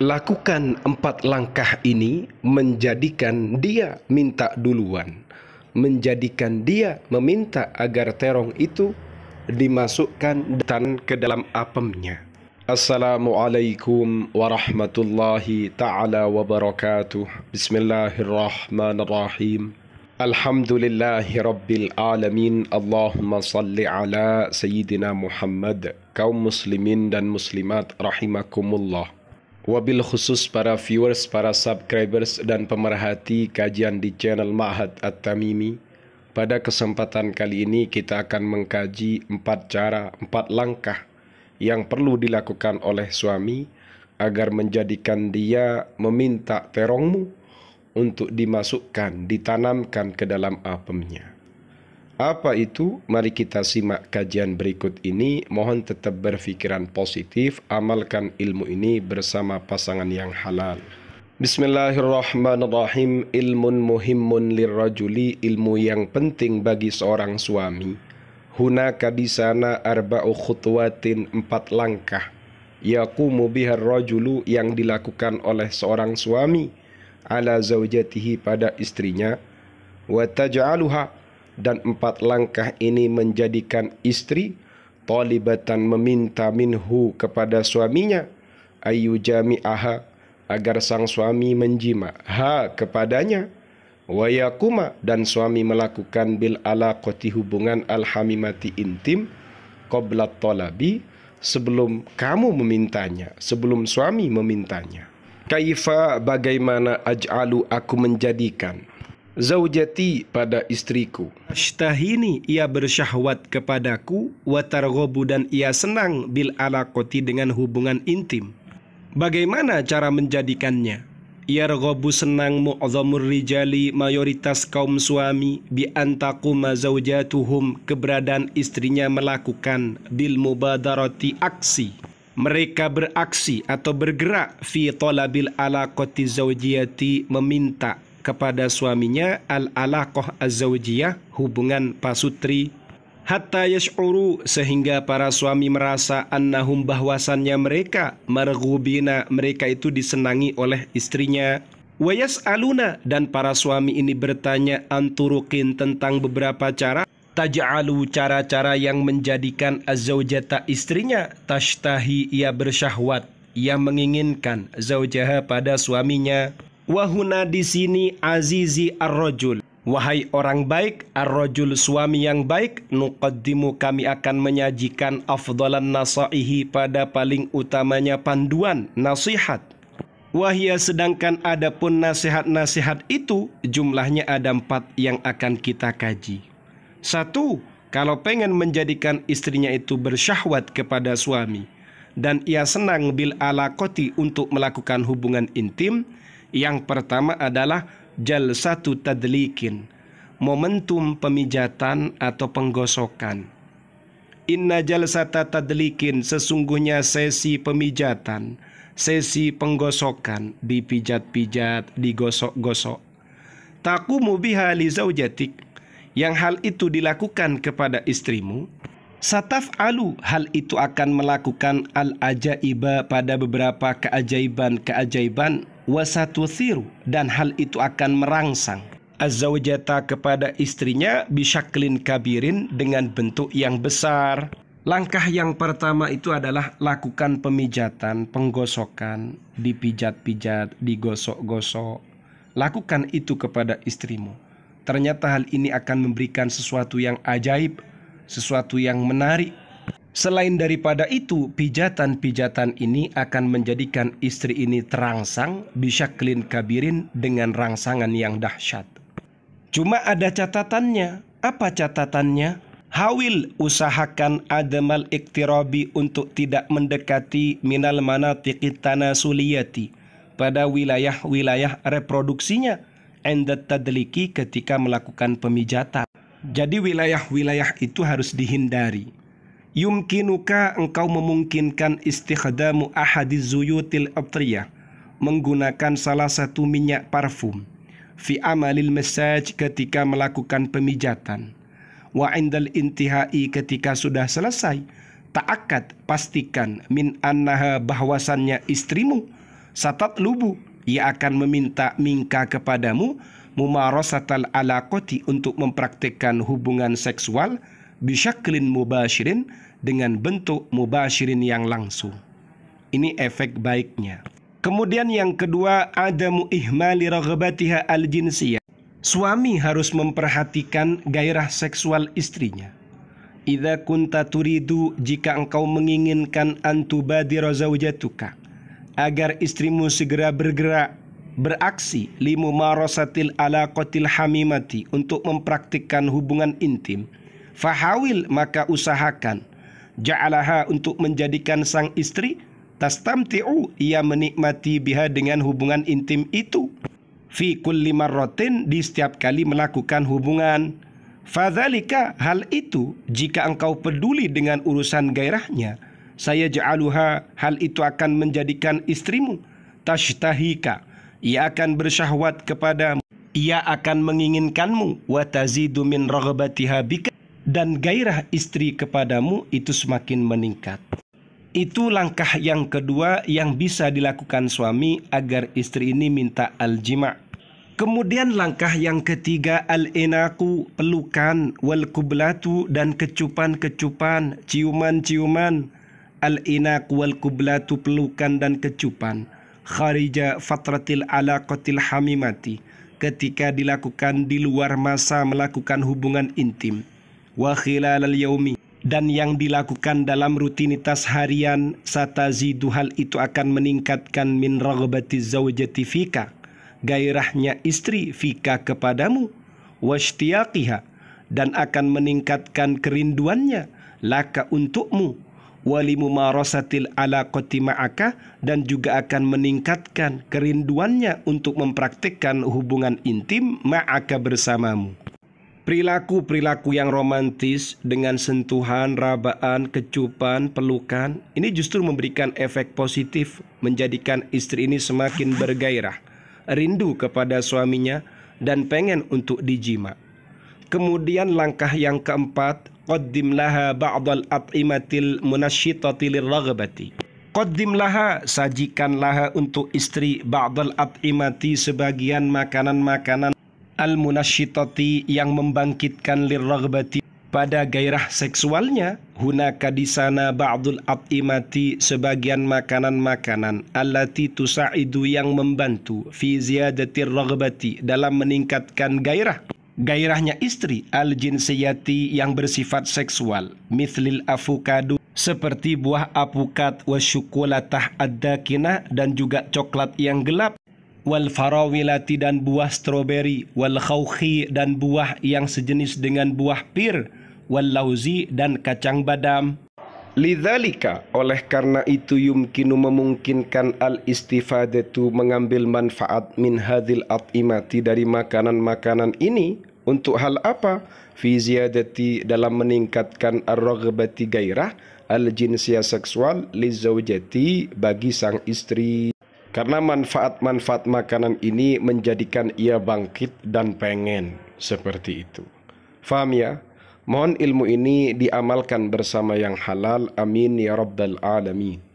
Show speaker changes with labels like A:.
A: Lakukan empat langkah ini menjadikan dia minta duluan, menjadikan dia meminta agar terong itu dimasukkan dan ke dalam apemnya. Assalamualaikum warahmatullahi taala wabarakatuh. Bismillahirrahmanirrahim. Alhamdulillahi Alamin Allahumma salli ala Sayyidina Muhammad Kaum muslimin dan muslimat rahimakumullah Wabil khusus para viewers, para subscribers, dan pemerhati kajian di channel Mahat At-Tamimi, pada kesempatan kali ini kita akan mengkaji empat cara, empat langkah yang perlu dilakukan oleh suami agar menjadikan dia meminta terongmu untuk dimasukkan, ditanamkan ke dalam apemnya. Apa itu? Mari kita simak kajian berikut ini. Mohon tetap berpikiran positif, amalkan ilmu ini bersama pasangan yang halal. Bismillahirrahmanirrahim. Ilmun muhimun lirrajuli, ilmu yang penting bagi seorang suami. Hunaka di sana arba'u khutwatin empat langkah. Yakumu bihar rajulu yang dilakukan oleh seorang suami ala zaujatihi pada istrinya wa taj'aluha dan empat langkah ini menjadikan istri talibatan meminta minhu kepada suaminya ayu jami'aha agar sang suami menjima ha kepadanya wayakuma dan suami melakukan bil koti hubungan alhamimati intim qabla talabi sebelum kamu memintanya sebelum suami memintanya kaifa bagaimana aj'alu aku menjadikan zaujati pada istriku. Ashtahini ia bersyahwat kepadaku, watargobu dan ia senang bil alaqati dengan hubungan intim. Bagaimana cara menjadikannya? Yargobu senang mu'zamur rijali mayoritas kaum suami bi antakuma zaujatuhum keberadaan istrinya melakukan bil mubadarati aksi mereka beraksi atau bergerak fi ala koti zaujiyati meminta kepada suaminya al-alaqah az-zawjiyah hubungan pasutri hatta yash'uru sehingga para suami merasa annahum bahwasannya mereka marghubina mereka itu disenangi oleh istrinya wayas aluna dan para suami ini bertanya anturukin tentang beberapa cara taj'alu cara-cara yang menjadikan azzaujata istrinya tashtahi ia bersyahwat ia menginginkan zaujaha pada suaminya Wahuna di sini azizi ar-rajul. Wahai orang baik, ar-rajul suami yang baik, nuqaddimu kami akan menyajikan afdalan nasaihi pada paling utamanya panduan, nasihat. Wahia sedangkan adapun nasihat-nasihat itu jumlahnya ada empat yang akan kita kaji. Satu, kalau pengen menjadikan istrinya itu bersyahwat kepada suami dan ia senang bil alaqati untuk melakukan hubungan intim, yang pertama adalah jalsatu tadlikin, momentum pemijatan atau penggosokan. Inna jalsata tadlikin sesungguhnya sesi pemijatan, sesi penggosokan, dipijat-pijat, digosok-gosok. Takumu biha li zaujatik, yang hal itu dilakukan kepada istrimu, Sataf alu hal itu akan melakukan al ajaiba pada beberapa keajaiban-keajaiban wasatuthiru dan hal itu akan merangsang azawajata kepada istrinya bisyaklin kabirin dengan bentuk yang besar. Langkah yang pertama itu adalah lakukan pemijatan, penggosokan, dipijat-pijat, digosok-gosok. Lakukan itu kepada istrimu. Ternyata hal ini akan memberikan sesuatu yang ajaib, sesuatu yang menarik, Selain daripada itu, pijatan-pijatan ini akan menjadikan istri ini terangsang, bisa klin kabirin dengan rangsangan yang dahsyat. Cuma ada catatannya. Apa catatannya? Hawil usahakan ademal iktirabi untuk tidak mendekati minal manatiqi Suliyati pada wilayah-wilayah reproduksinya endat tadliki ketika melakukan pemijatan. Jadi wilayah-wilayah itu harus dihindari. Yumkinuka engkau memungkinkan istikhdamu ahadiz zuyutil atriyah menggunakan salah satu minyak parfum fi amalil masaj ketika melakukan pemijatan wa indal intihai ketika sudah selesai ta'akad pastikan min annaha bahwasannya istrimu satat lubu ia akan meminta mingka kepadamu mumarasatal alaqati untuk mempraktikkan hubungan seksual bisyaklin mubashirin dengan bentuk mubashirin yang langsung. Ini efek baiknya. Kemudian yang kedua, adamu ihmali raghabatiha al-jinsiyah. Suami harus memperhatikan gairah seksual istrinya. Idza kunta turidu jika engkau menginginkan antubadira zaujatuka agar istrimu segera bergerak beraksi limu marosatil ala kotil hamimati untuk mempraktikkan hubungan intim Fahawil maka usahakan Ja'alaha untuk menjadikan sang istri Tastamti'u ia menikmati biha dengan hubungan intim itu Fi kulli marrotin di setiap kali melakukan hubungan Fadhalika hal itu jika engkau peduli dengan urusan gairahnya Saya ja'aluha hal itu akan menjadikan istrimu Tashtahika ia akan bersyahwat kepadamu ia akan menginginkanmu wa tazidu min raghabatiha bika dan gairah istri kepadamu itu semakin meningkat. Itu langkah yang kedua yang bisa dilakukan suami agar istri ini minta al-jima. Kemudian langkah yang ketiga al-inaku, pelukan, wal kublatu dan kecupan-kecupan, ciuman-ciuman. Al-inaku wal kublatu pelukan dan kecupan. Kharija fatratil alaqatil hamimati ketika dilakukan di luar masa melakukan hubungan intim wa khilalal yaumi dan yang dilakukan dalam rutinitas harian satazidu hal itu akan meningkatkan min raghbati zaujati fika gairahnya istri fika kepadamu washtiyaqiha dan akan meningkatkan kerinduannya laka untukmu walimu marasatil kotima ma'aka dan juga akan meningkatkan kerinduannya untuk mempraktikkan hubungan intim ma'aka bersamamu perilaku-perilaku yang romantis dengan sentuhan, rabaan, kecupan, pelukan ini justru memberikan efek positif menjadikan istri ini semakin bergairah, rindu kepada suaminya dan pengen untuk dijima. Kemudian langkah yang keempat, qaddim laha ba'dal at'imatil munasyitati lirraghbati. Qaddim laha, sajikan laha untuk istri ba'dal at'imati sebagian makanan-makanan al-munasyitati yang membangkitkan lirraghbati pada gairah seksualnya hunaka di sana ba'dul at'imati sebagian makanan-makanan allati tusaidu yang membantu fi ziyadati dalam meningkatkan gairah gairahnya istri al jinsiyati yang bersifat seksual mithlil avocado seperti buah apukat wasyukulatah ad-dakinah dan juga coklat yang gelap wal farawilati dan buah stroberi wal khawkhi dan buah yang sejenis dengan buah pir wal lauzi dan kacang badam Lidhalika oleh karena itu yumkinu memungkinkan al istifadatu mengambil manfaat min hadil at'imati dari makanan-makanan ini untuk hal apa? Fi ziyadati dalam meningkatkan ar-raghbati gairah al jinsiyah seksual lizawjati bagi sang istri. Karena manfaat-manfaat makanan ini menjadikan ia bangkit dan pengen seperti itu. Faham ya? Mohon ilmu ini diamalkan bersama yang halal. Amin ya rabbal alamin.